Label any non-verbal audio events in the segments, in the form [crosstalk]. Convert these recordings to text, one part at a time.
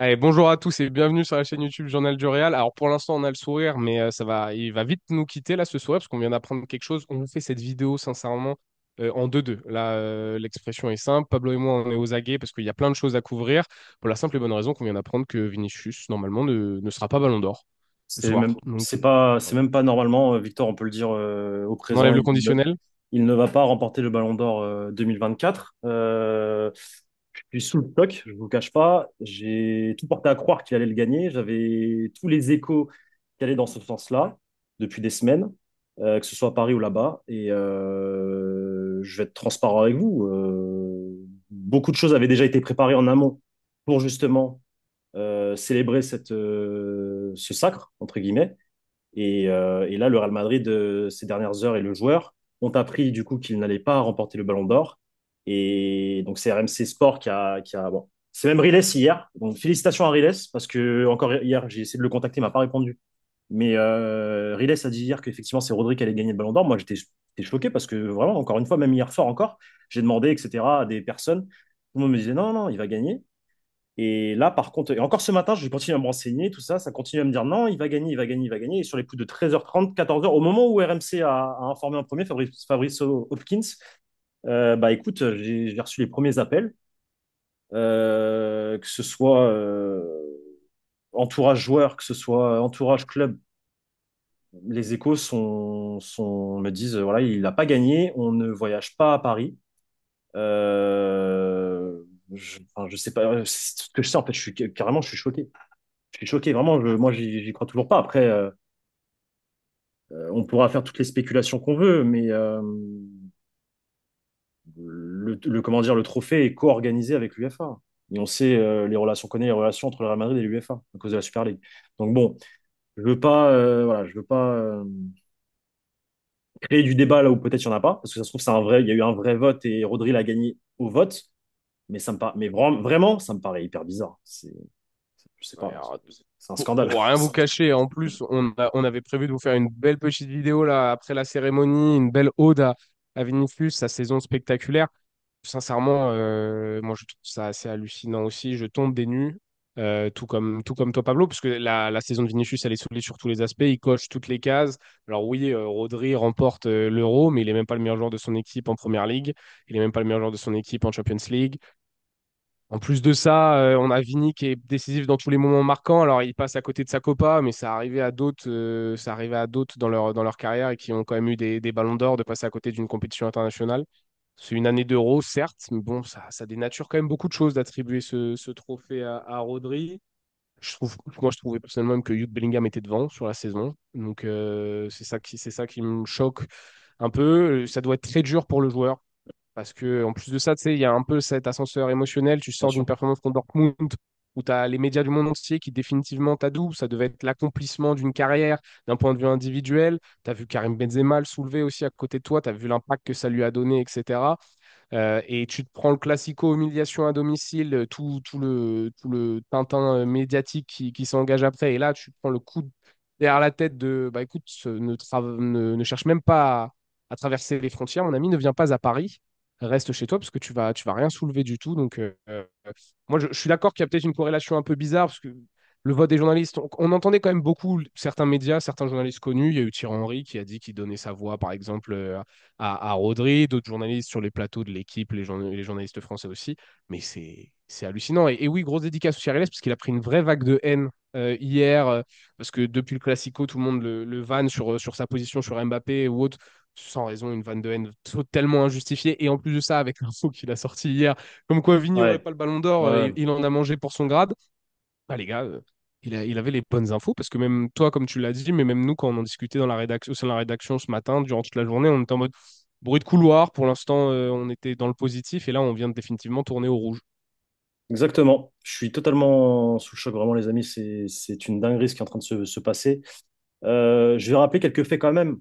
Allez, bonjour à tous et bienvenue sur la chaîne YouTube Journal du Real. Alors pour l'instant, on a le sourire, mais euh, ça va, il va vite nous quitter là ce sourire parce qu'on vient d'apprendre quelque chose. On vous fait cette vidéo sincèrement euh, en deux 2 Là, euh, l'expression est simple. Pablo et moi, on est aux aguets parce qu'il y a plein de choses à couvrir pour la simple et bonne raison qu'on vient d'apprendre que Vinicius normalement ne, sera pas Ballon d'Or. C'est même, pas, même pas normalement, Victor. On peut le dire au présent. le conditionnel. il ne va pas remporter le Ballon d'Or 2024 sous le bloc, je ne vous cache pas. J'ai tout porté à croire qu'il allait le gagner. J'avais tous les échos qui allaient dans ce sens-là depuis des semaines, euh, que ce soit à Paris ou là-bas. Et euh, je vais être transparent avec vous. Euh, beaucoup de choses avaient déjà été préparées en amont pour justement célébrer ce sacre, entre guillemets. Et, et là, le Real Madrid, ces dernières heures et le joueur ont appris du coup qu'il n'allait pas remporter le ballon d'or. Et donc, c'est RMC Sport qui a. Qui bon, c'est même Riles hier. Donc, félicitations à Riles, parce que encore hier, j'ai essayé de le contacter, il m'a pas répondu. Mais euh, Riles a dit hier qu'effectivement, c'est Rodrigue qui allait gagner le ballon d'or. Moi, j'étais choqué parce que vraiment, encore une fois, même hier fort encore, j'ai demandé, etc., à des personnes. Tout le monde me disait non, non, il va gagner. Et là, par contre, et encore ce matin, je continue à me renseigner, tout ça, ça continue à me dire non, il va gagner, il va gagner, il va gagner. Et sur les coups de 13h30, 14h, au moment où RMC a, informé en premier Fabrice, Fabrice Hopkins, euh, bah écoute, j'ai reçu les premiers appels, euh, que ce soit euh, entourage joueur, que ce soit entourage club. Les échos sont, me disent, voilà, il n'a pas gagné, on ne voyage pas à Paris. je, ne sais pas ce que je sais, en fait, je suis, carrément, je suis choqué. Je suis choqué, vraiment, je, moi, j'y crois toujours pas. Après, on pourra faire toutes les spéculations qu'on veut, mais le, comment dire, le trophée est co-organisé avec l'UFA. Et on sait euh, les relations, connaît les relations entre le Real Madrid et l'UFA à cause de la Super League. Donc bon, je veux pas, euh, voilà, je veux pas euh, créer du débat là où peut-être il n'y en a pas, parce que ça se trouve, c'est un vrai, il y a eu un vrai vote et Rodri l'a gagné au vote. Mais, ça me mais vraiment, vraiment, ça me paraît hyper bizarre. C'est c'est un scandale. Pour, rien vous cacher, en plus, on, avait prévu de vous faire une belle petite vidéo là, après la cérémonie, une belle ode à, à Vinicius, sa saison spectaculaire. Sincèrement, euh, moi je trouve ça assez hallucinant aussi. Je tombe des nues, euh, tout, comme, tout comme toi, Pablo, puisque la, saison de Vinicius, elle est soulée sur tous les aspects. Il coche toutes les cases. Alors, oui, euh, Rodri remporte l'Euro, mais il n'est même pas le meilleur joueur de son équipe en Première Ligue. Il n'est même pas le meilleur joueur de son équipe en Champions League. En plus de ça, euh, on a Vini qui est décisif dans tous les moments marquants. Alors, il passe à côté de sa copa, mais ça arrivait à d'autres, euh, dans leur, dans leur carrière et qui ont quand même eu des, ballons d'or de passer à côté d'une compétition internationale. C'est une année d'euros, certes, mais bon, ça, ça dénature quand même beaucoup de choses d'attribuer ce, trophée à, à Rodri. Je trouve, moi, je trouvais personnellement que Jude Bellingham était devant sur la saison. Donc, euh, c'est ça, ça qui me choque un peu. Ça doit être très dur pour le joueur parce que en plus de ça, tu sais, il y a un peu cet ascenseur émotionnel. Tu sors d'une performance contre Dortmund où tu as les médias du monde entier qui définitivement t'adouent. Ça devait être l'accomplissement d'une carrière d'un point de vue individuel. Tu as vu Karim Benzema le soulever aussi à côté de toi. Tu as vu l'impact que ça lui a donné, etc. Euh, et tu te prends le classico humiliation à domicile, euh, tout, le, tout le tintin euh, médiatique qui, s'engage après. Et là, tu te prends le coup derrière la tête de bah écoute, ne, ne, cherche même pas à, à traverser les frontières. Mon ami ne vient pas à Paris reste chez toi parce que tu vas, tu vas rien soulever du tout. Donc, euh, moi, je, suis d'accord qu'il y a peut-être une corrélation un peu bizarre parce que le vote des journalistes, on, entendait quand même beaucoup certains médias, certains journalistes connus. Il y a eu Thierry Henry qui a dit qu'il donnait sa voix, par exemple, euh, à, à Rodri, d'autres journalistes sur les plateaux de l'équipe, les, journalistes français aussi. Mais c'est. hallucinant. Et, oui, grosse dédicace au Cyril parce qu'il a pris une vraie vague de haine euh, hier, parce que depuis le Classico, tout le monde le, vanne sur, sur sa position sur Mbappé ou autre sans raison, une vanne de haine tellement injustifiée. Et en plus de ça, avec l'info qu'il a sorti hier, comme quoi Vigneux n'avait pas le ballon d'or, euh, il, en a mangé pour son grade. Bah, les gars, euh, il, il, avait les bonnes infos parce que même toi, comme tu l'as dit, mais même nous, quand on en discutait dans la rédaction, au sein de la rédaction ce matin, durant toute la journée, on était en mode bruit de couloir. Pour l'instant, euh, on était dans le positif et là, on vient de définitivement tourner au rouge. Exactement. Je suis totalement sous le choc, vraiment, les amis. C'est une dinguerie ce qui est en train de se, passer. je vais rappeler quelques faits quand même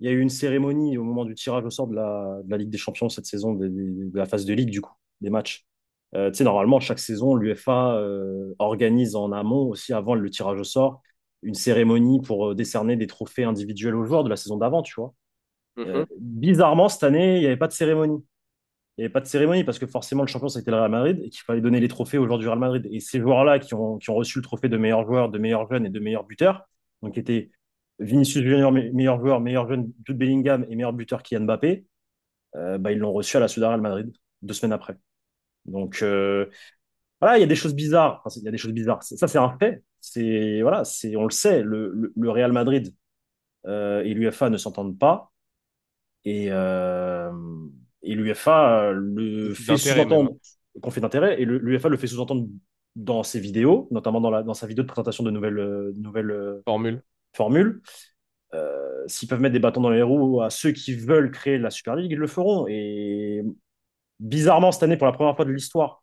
il y a eu une cérémonie au moment du tirage au sort de la, Ligue des Champions cette saison, de la phase de Ligue, du coup, des matchs. Euh, tu sais, normalement, chaque saison, l'UFA euh, organise en amont, aussi avant le tirage au sort, une cérémonie pour euh, décerner des trophées individuels aux joueurs de la saison d'avant, tu vois. Mhm. bizarrement, cette année, il n'y avait pas de cérémonie. Il n'y avait pas de cérémonie parce que forcément, le champion, c'était le Real Madrid et qu'il fallait donner les trophées aux joueurs du Real Madrid. Et ces joueurs-là qui ont, qui ont reçu le trophée de meilleur joueur, de meilleur jeune et de meilleur buteur, donc étaient Vinicius Junior, meilleur joueur, meilleur jeune, de Bellingham et meilleur buteur Kylian Mbappé, euh, bah, ils l'ont reçu à la Ciudad Real Madrid deux semaines après. Donc euh, voilà, il y a des choses bizarres. il y a des choses bizarres. Ça, c'est un fait. C'est voilà, c'est on le sait. Le, Real Madrid euh, et l'UFA ne s'entendent pas. Et, et l'UFA le fait sous-entendre hein. d'intérêt et l'UFA le fait sous-entendre dans ses vidéos, notamment dans, la, dans sa vidéo de présentation de nouvelles, nouvelles formules formule. Euh, s'ils peuvent mettre des bâtons dans les roues à ceux qui veulent créer la Super League, ils le feront. Et bizarrement, cette année, pour la première fois de l'histoire,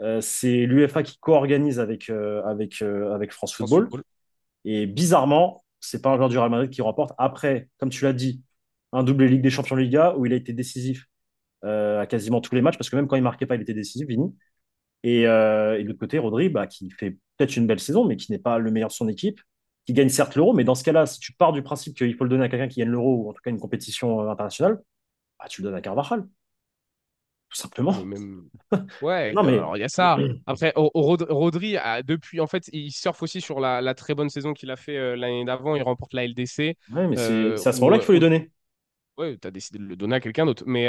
euh, c'est l'UFA qui co-organise avec, euh, avec, France, Football. Et bizarrement, c'est pas un joueur du Real Madrid qui remporte. Après, comme tu l'as dit, un double Ligue des Champions Liga où il a été décisif à quasiment tous les matchs, parce que même quand il marquait pas, il était décisif, Vini. Et, et de l'autre côté, Rodri, bah, qui fait peut-être une belle saison, mais qui n'est pas le meilleur de son équipe qui gagne certes l'euro, mais dans ce cas-là, si tu pars du principe qu'il faut le donner à quelqu'un qui gagne l'euro, ou en tout cas une compétition euh, internationale, bah, tu le donnes à Carvajal. Tout simplement. [laughs] Ouais, mais... alors il y a ça. [clears throat] Après, Rodri, depuis, en fait, il surfe aussi sur la, très bonne saison qu'il a fait euh, l'année d'avant, il remporte la LDC. Ouais, mais euh, c'est à ce moment-là qu'il faut lui donner. Ouais, tu as décidé de le donner à quelqu'un d'autre. Mais,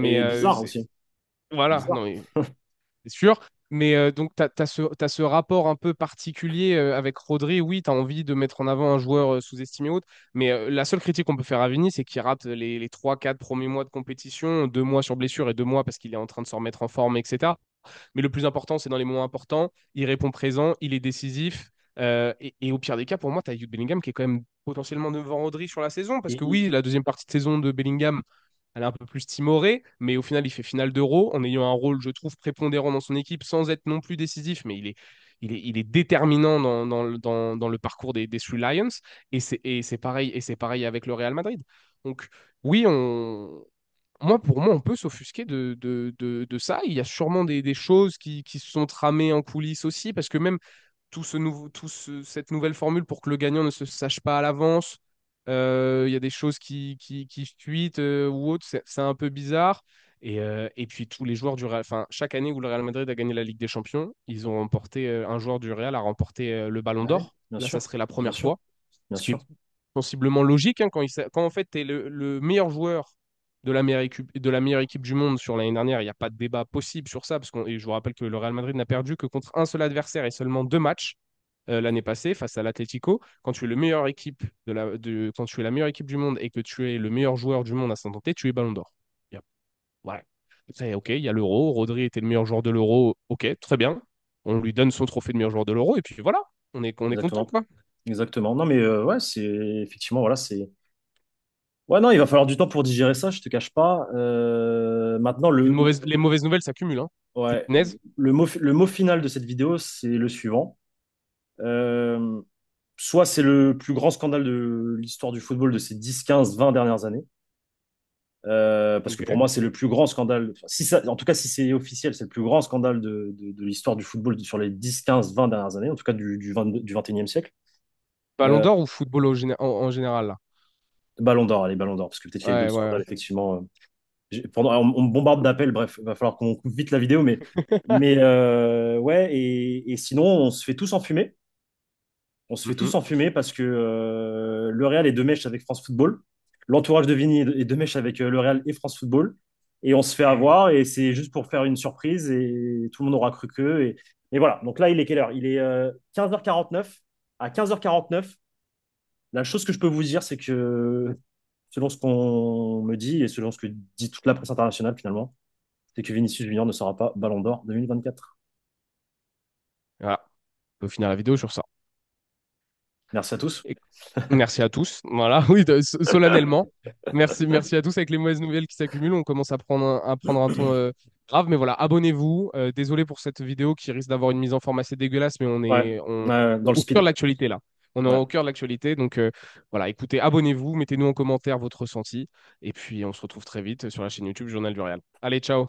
mais, bizarre aussi. Voilà. [laughs] c'est sûr. Mais donc, tu as, ce rapport un peu particulier avec Rodri. Oui, tu as envie de mettre en avant un joueur sous-estimé autre, Mais la seule critique qu'on peut faire à Vini, c'est qu'il rate les, les 3-4 premiers mois de compétition, deux mois sur blessure et deux mois parce qu'il est en train de se remettre en forme, etc. Mais le plus important, c'est dans les moments importants, il répond présent, il est décisif. et, au pire des cas, pour moi, tu as Jude Bellingham qui est quand même potentiellement devant Rodri sur la saison. Parce que oui, la deuxième partie de saison de Bellingham, elle est un peu plus timoré, mais au final, il fait finale d'Euro en ayant un rôle, je trouve, prépondérant dans son équipe sans être non plus décisif, mais il est, il est, déterminant dans, dans, dans, le parcours des, des Three Lions. Et c'est pareil, pareil avec le Real Madrid. Donc, oui, on, moi, pour moi, on peut s'offusquer de, ça. Il y a sûrement des, choses qui, se sont tramées en coulisses aussi, parce que même tout ce nouveau, tout cette nouvelle formule pour que le gagnant ne se sache pas à l'avance, euh, il y a des choses qui, qui, qui euh, ou autre, c'est un peu bizarre. Euh, et, puis tous les joueurs du Real, enfin chaque année où le Real Madrid a gagné la Ligue des Champions, ils ont remporté un joueur du Real a remporté le Ballon ah d'Or. ça serait la première fois. Bien sensiblement logique hein, quand, quand, en fait tu es le, meilleur joueur de la, meilleure équipe, de la meilleure équipe du monde sur l'année dernière, il n'y a pas de débat possible sur ça parce je vous rappelle que le Real Madrid n'a perdu que contre un seul adversaire et seulement deux matchs. Euh, l'année passée face à l'Atlético. Quand tu es le meilleur équipe de la, de, quand tu es la meilleure équipe du monde et que tu es le meilleur joueur du monde à s'ententer, tu es Ballon d'Or. ouais C'est ok. Il y a l'Euro. Rodri était le meilleur joueur de l'Euro. Ok, très bien. On lui donne son trophée de meilleur joueur de l'Euro et puis voilà. On est, on est content quoi. Exactement. Non mais euh, ouais, c'est effectivement voilà c'est. Ouais, non, il va falloir du temps pour digérer ça, je te cache pas. Euh, maintenant, le... les, mauvaises, les mauvaises nouvelles s'accumulent. Hein. Ouais. Le, le mot final de cette vidéo, c'est le suivant. Euh, soit c'est le plus grand scandale de l'histoire du football de ces 10, 15, 20 dernières années. Euh, parce que pour moi, c'est le plus grand scandale. si ça, en tout cas, si c'est officiel, c'est le plus grand scandale de, l'histoire du football sur les 10, 15, 20 dernières années, en tout cas du, du, du 21e siècle. Ballon euh, d'or ou football en, général Ballon d'or, allez, ballon d'or, parce que peut-être qu'il y a effectivement. Pendant, on, me bombarde d'appels, bref, Il va falloir qu'on coupe vite la vidéo, mais, [laughs] mais ouais, et, et, sinon, on se fait tous enfumer. On se fait mm-hmm. tous enfumer parce que euh, le Real est deux mèche avec France Football. L'entourage de Vini est deux mèche avec euh, le Real et France Football. Et on se fait avoir et c'est juste pour faire une surprise et tout le monde aura cru que. Et, voilà. Donc là, il est quelle heure Il est 15h49. Euh, à 15h49, la chose que je peux vous dire, c'est que selon ce qu'on me dit et selon ce que dit toute la presse internationale finalement, c'est que Vinicius Junior ne sera pas Ballon d'Or 2024. Voilà. Ah, on peut finir la vidéo sur ça. Merci à tous. Merci à tous. Voilà, [laughs] oui, solennellement. Merci, [laughs] merci à tous. Avec les mauvaises nouvelles qui s'accumulent, on commence à prendre un, un ton euh, grave. Mais voilà, abonnez-vous. Euh, désolé pour cette vidéo qui risque d'avoir une mise en forme assez dégueulasse, mais on est, au dans le cœur de l'actualité là. On est au cœur de l'actualité. Donc euh, voilà, écoutez, abonnez-vous, mettez-nous en commentaire votre ressenti. Et puis on se retrouve très vite sur la chaîne YouTube Journal du Real. Allez, ciao.